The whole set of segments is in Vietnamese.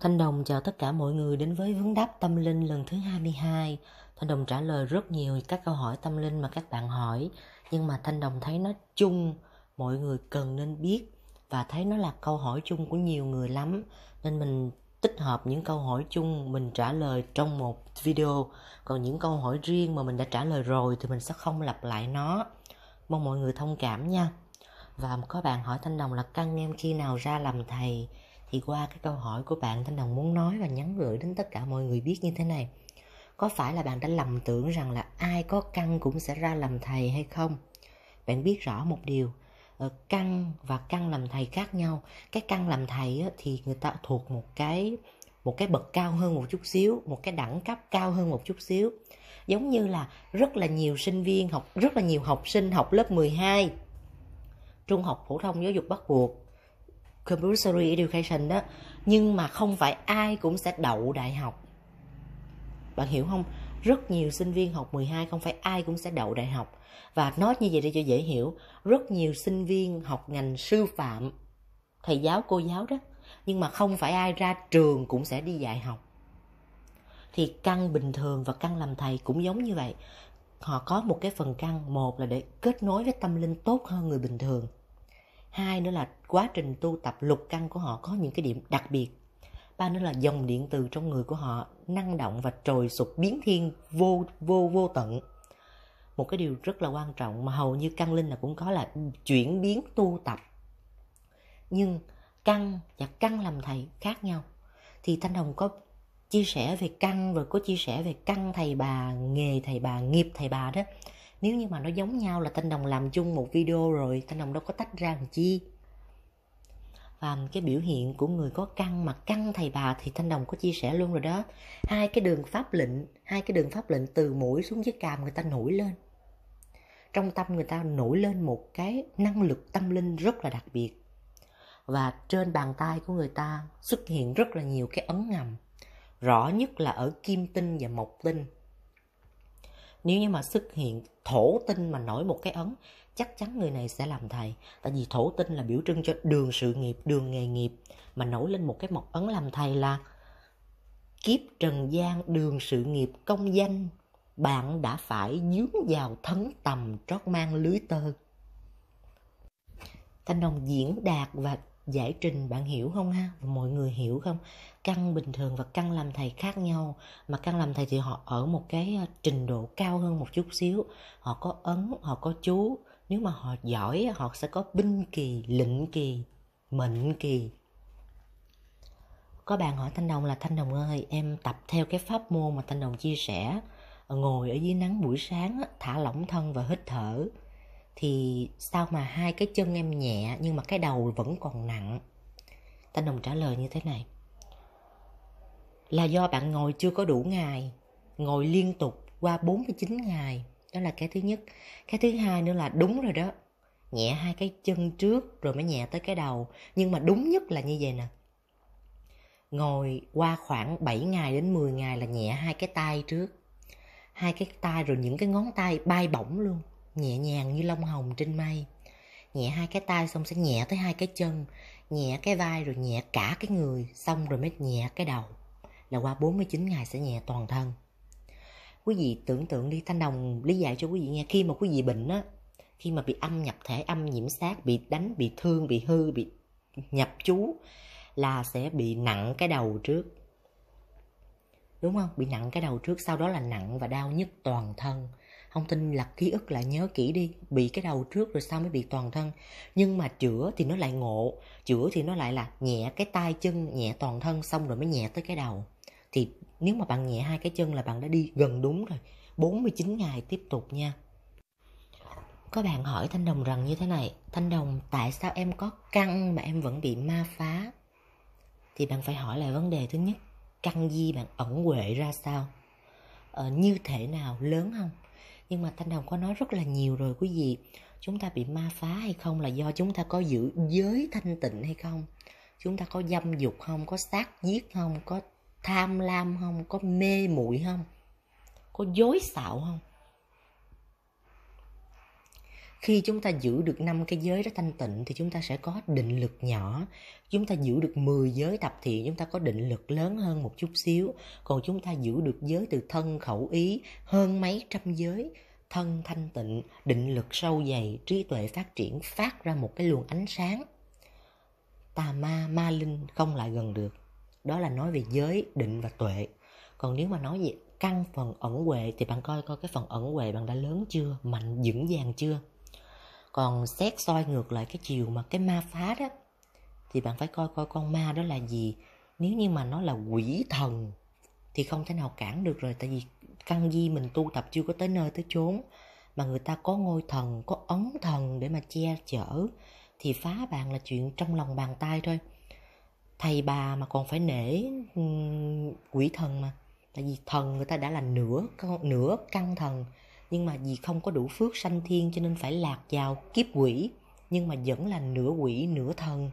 Thanh Đồng chào tất cả mọi người đến với Vấn đáp tâm linh lần thứ 22. Thanh Đồng trả lời rất nhiều các câu hỏi tâm linh mà các bạn hỏi, nhưng mà Thanh Đồng thấy nó chung, mọi người cần nên biết và thấy nó là câu hỏi chung của nhiều người lắm, nên mình tích hợp những câu hỏi chung mình trả lời trong một video, còn những câu hỏi riêng mà mình đã trả lời rồi thì mình sẽ không lặp lại nó. Mong mọi người thông cảm nha. Và có bạn hỏi Thanh Đồng là căn em khi nào ra làm thầy? thì qua cái câu hỏi của bạn Thanh Đồng muốn nói và nhắn gửi đến tất cả mọi người biết như thế này. Có phải là bạn đã lầm tưởng rằng là ai có căng cũng sẽ ra làm thầy hay không? Bạn biết rõ một điều, ờ, căng và căng làm thầy khác nhau. Cái căng làm thầy thì người ta thuộc một cái một cái bậc cao hơn một chút xíu, một cái đẳng cấp cao hơn một chút xíu. Giống như là rất là nhiều sinh viên học rất là nhiều học sinh học lớp 12 trung học phổ thông giáo dục bắt buộc compulsory education đó nhưng mà không phải ai cũng sẽ đậu đại học bạn hiểu không rất nhiều sinh viên học 12 không phải ai cũng sẽ đậu đại học và nói như vậy để cho dễ hiểu rất nhiều sinh viên học ngành sư phạm thầy giáo cô giáo đó nhưng mà không phải ai ra trường cũng sẽ đi dạy học thì căn bình thường và căn làm thầy cũng giống như vậy họ có một cái phần căn một là để kết nối với tâm linh tốt hơn người bình thường Hai nữa là quá trình tu tập lục căn của họ có những cái điểm đặc biệt. Ba nữa là dòng điện từ trong người của họ năng động và trồi sụp biến thiên vô vô vô tận. Một cái điều rất là quan trọng mà hầu như căn linh là cũng có là chuyển biến tu tập. Nhưng căn và căn làm thầy khác nhau. Thì Thanh Hồng có chia sẻ về căn rồi có chia sẻ về căn thầy bà, nghề thầy bà, nghiệp thầy bà đó nếu như mà nó giống nhau là Thanh Đồng làm chung một video rồi, Thanh Đồng đâu có tách ra làm chi. Và cái biểu hiện của người có căn mà căn thầy bà thì Thanh Đồng có chia sẻ luôn rồi đó. Hai cái đường pháp lệnh, hai cái đường pháp lệnh từ mũi xuống dưới càm người ta nổi lên. Trong tâm người ta nổi lên một cái năng lực tâm linh rất là đặc biệt. Và trên bàn tay của người ta xuất hiện rất là nhiều cái ấn ngầm. Rõ nhất là ở kim tinh và mộc tinh nếu như mà xuất hiện thổ tinh mà nổi một cái ấn, chắc chắn người này sẽ làm thầy. Tại vì thổ tinh là biểu trưng cho đường sự nghiệp, đường nghề nghiệp. Mà nổi lên một cái mộc ấn làm thầy là kiếp trần gian đường sự nghiệp công danh. Bạn đã phải dướng vào thấn tầm trót mang lưới tơ. Thanh Đồng diễn đạt và giải trình bạn hiểu không ha và mọi người hiểu không căn bình thường và căn làm thầy khác nhau mà căn làm thầy thì họ ở một cái ờ, trình độ cao hơn một chút xíu họ có ấn họ có chú nếu mà họ giỏi họ sẽ có binh kỳ lệnh kỳ mệnh kỳ có bạn hỏi thanh đồng là thanh đồng ơi em tập theo cái pháp môn mà thanh đồng chia sẻ ngồi ở dưới nắng buổi sáng thả lỏng thân và hít thở thì sao mà hai cái chân em nhẹ nhưng mà cái đầu vẫn còn nặng? Tân đồng trả lời như thế này. Là do bạn ngồi chưa có đủ ngày, ngồi liên tục qua 49 ngày. Đó là cái thứ nhất. Cái thứ hai nữa là đúng rồi đó. Nhẹ hai cái chân trước rồi mới nhẹ tới cái đầu. Nhưng mà đúng nhất là như vậy nè. Ngồi qua khoảng 7 ngày đến 10 ngày là nhẹ hai cái tay trước. Hai cái tay rồi những cái ngón tay bay bổng luôn nhẹ nhàng như lông hồng trên mây. Nhẹ hai cái tay xong sẽ nhẹ tới hai cái chân, nhẹ cái vai rồi nhẹ cả cái người, xong rồi mới nhẹ cái đầu. Là qua 49 ngày sẽ nhẹ toàn thân. Quý vị tưởng tượng đi, Thanh Đồng lý giải cho quý vị nghe, khi mà quý vị bệnh á, khi mà bị âm nhập thể, âm nhiễm sát, bị đánh, bị thương, bị hư, bị nhập chú là sẽ bị nặng cái đầu trước đúng không bị nặng cái đầu trước sau đó là nặng và đau nhức toàn thân không tin là ký ức lại nhớ kỹ đi, bị cái đầu trước rồi sau mới bị toàn thân. Nhưng mà chữa thì nó lại ngộ, chữa thì nó lại là nhẹ cái tay chân, nhẹ toàn thân xong rồi mới nhẹ tới cái đầu. Thì nếu mà bạn nhẹ hai cái chân là bạn đã đi gần đúng rồi. 49 ngày tiếp tục nha. Có bạn hỏi Thanh Đồng rằng như thế này, Thanh Đồng tại sao em có căng mà em vẫn bị ma phá? Thì bạn phải hỏi lại vấn đề thứ nhất, căng gì bạn ẩn quệ ra sao? Ờ, như thể nào lớn không nhưng mà Thanh đồng có nói rất là nhiều rồi quý vị chúng ta bị ma phá hay không là do chúng ta có giữ giới thanh tịnh hay không chúng ta có dâm dục không có sát giết không có tham lam không có mê muội không có dối xạo không khi chúng ta giữ được năm cái giới đó thanh tịnh thì chúng ta sẽ có định lực nhỏ chúng ta giữ được 10 giới tập thiện chúng ta có định lực lớn hơn một chút xíu còn chúng ta giữ được giới từ thân khẩu ý hơn mấy trăm giới thân thanh tịnh định lực sâu dày trí tuệ phát triển phát ra một cái luồng ánh sáng tà ma ma linh không lại gần được đó là nói về giới định và tuệ còn nếu mà nói về căn phần ẩn huệ thì bạn coi coi cái phần ẩn huệ bạn đã lớn chưa mạnh vững vàng chưa còn xét soi ngược lại cái chiều mà cái ma phá đó Thì bạn phải coi coi con ma đó là gì Nếu như mà nó là quỷ thần Thì không thể nào cản được rồi Tại vì căn di mình tu tập chưa có tới nơi tới chốn Mà người ta có ngôi thần, có ấn thần để mà che chở Thì phá bạn là chuyện trong lòng bàn tay thôi Thầy bà mà còn phải nể ừ, quỷ thần mà Tại vì thần người ta đã là nửa con nửa căn thần nhưng mà vì không có đủ phước sanh thiên cho nên phải lạc vào kiếp quỷ nhưng mà vẫn là nửa quỷ nửa thần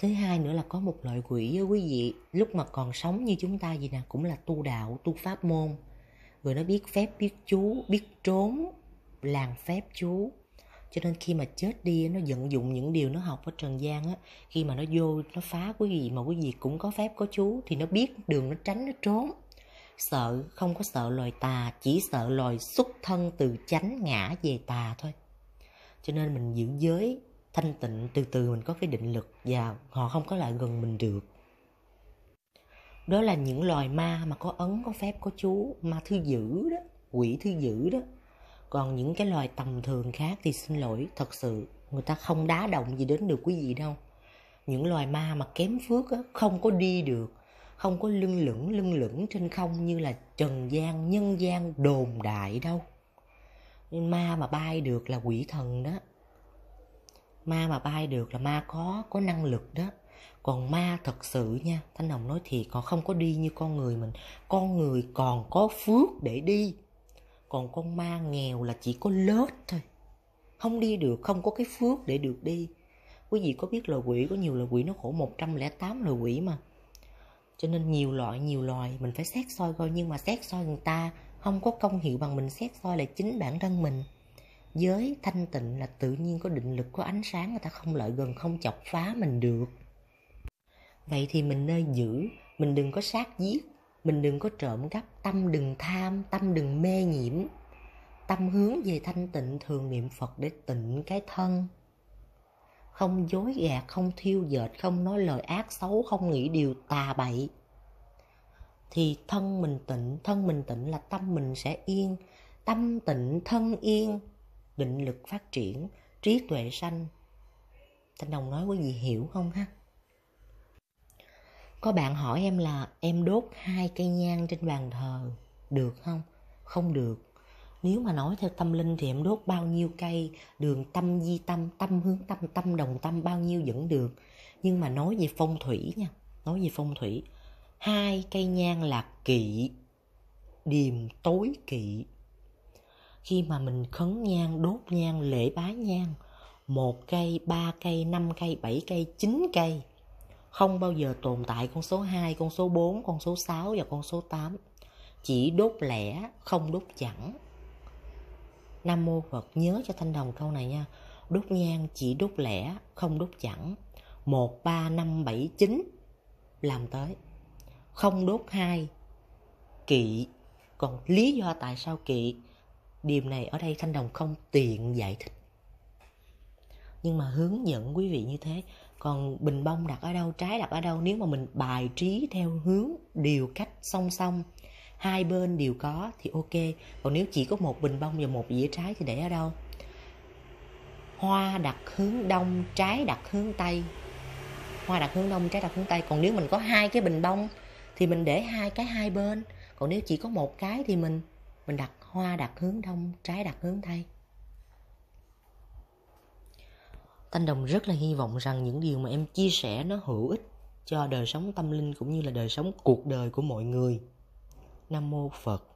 thứ hai nữa là có một loại quỷ với quý vị lúc mà còn sống như chúng ta gì nè cũng là tu đạo tu pháp môn rồi nó biết phép biết chú biết trốn làng phép chú cho nên khi mà chết đi nó vận dụng những điều nó học ở trần gian á khi mà nó vô nó phá quý vị mà quý vị cũng có phép có chú thì nó biết đường nó tránh nó trốn Sợ không có sợ loài tà, chỉ sợ loài xuất thân từ chánh ngã về tà thôi. Cho nên mình giữ giới thanh tịnh từ từ mình có cái định lực và họ không có lại gần mình được. Đó là những loài ma mà có ấn, có phép, có chú, ma thư dữ đó, quỷ thư dữ đó. Còn những cái loài tầm thường khác thì xin lỗi, thật sự người ta không đá động gì đến được quý vị đâu. Những loài ma mà kém phước á, không có đi được không có lưng lửng lưng lửng trên không như là trần gian nhân gian đồn đại đâu ma mà bay được là quỷ thần đó ma mà bay được là ma có có năng lực đó còn ma thật sự nha thanh hồng nói thiệt còn không có đi như con người mình con người còn có phước để đi còn con ma nghèo là chỉ có lết thôi không đi được không có cái phước để được đi quý vị có biết loài quỷ có nhiều loài quỷ nó khổ 108 loài quỷ mà cho nên nhiều loại nhiều loài mình phải xét soi coi nhưng mà xét soi người ta không có công hiệu bằng mình xét soi là chính bản thân mình giới thanh tịnh là tự nhiên có định lực có ánh sáng người ta không lợi gần không chọc phá mình được vậy thì mình nên giữ mình đừng có sát giết mình đừng có trộm cắp tâm đừng tham tâm đừng mê nhiễm tâm hướng về thanh tịnh thường niệm phật để tịnh cái thân không dối gạt, không thiêu dệt, không nói lời ác xấu, không nghĩ điều tà bậy. Thì thân mình tịnh, thân mình tịnh là tâm mình sẽ yên, tâm tịnh, thân yên, định lực phát triển, trí tuệ sanh. Thanh Đồng nói có gì hiểu không ha? Có bạn hỏi em là em đốt hai cây nhang trên bàn thờ, được không? Không được nếu mà nói theo tâm linh thì em đốt bao nhiêu cây đường tâm di tâm tâm hướng tâm tâm đồng tâm bao nhiêu vẫn được nhưng mà nói về phong thủy nha nói về phong thủy hai cây nhang là kỵ điềm tối kỵ khi mà mình khấn nhang đốt nhang lễ bái nhang một cây ba cây năm cây bảy cây chín cây không bao giờ tồn tại con số 2, con số 4, con số 6 và con số 8. Chỉ đốt lẻ, không đốt chẳng. Nam Mô Phật nhớ cho Thanh Đồng câu này nha. Đốt nhang chỉ đốt lẻ, không đốt chẳng. 1, 3, 5, 7, 9 làm tới. Không đốt hai kỵ. Còn lý do tại sao kỵ, điều này ở đây Thanh Đồng không tiện giải thích. Nhưng mà hướng dẫn quý vị như thế. Còn bình bông đặt ở đâu, trái đặt ở đâu nếu mà mình bài trí theo hướng điều cách song song hai bên đều có thì ok còn nếu chỉ có một bình bông và một dĩa trái thì để ở đâu hoa đặt hướng đông trái đặt hướng tây hoa đặt hướng đông trái đặt hướng tây còn nếu mình có hai cái bình bông thì mình để hai cái hai bên còn nếu chỉ có một cái thì mình mình đặt hoa đặt hướng đông trái đặt hướng tây Thanh Đồng rất là hy vọng rằng những điều mà em chia sẻ nó hữu ích cho đời sống tâm linh cũng như là đời sống cuộc đời của mọi người. Nam Mô Phật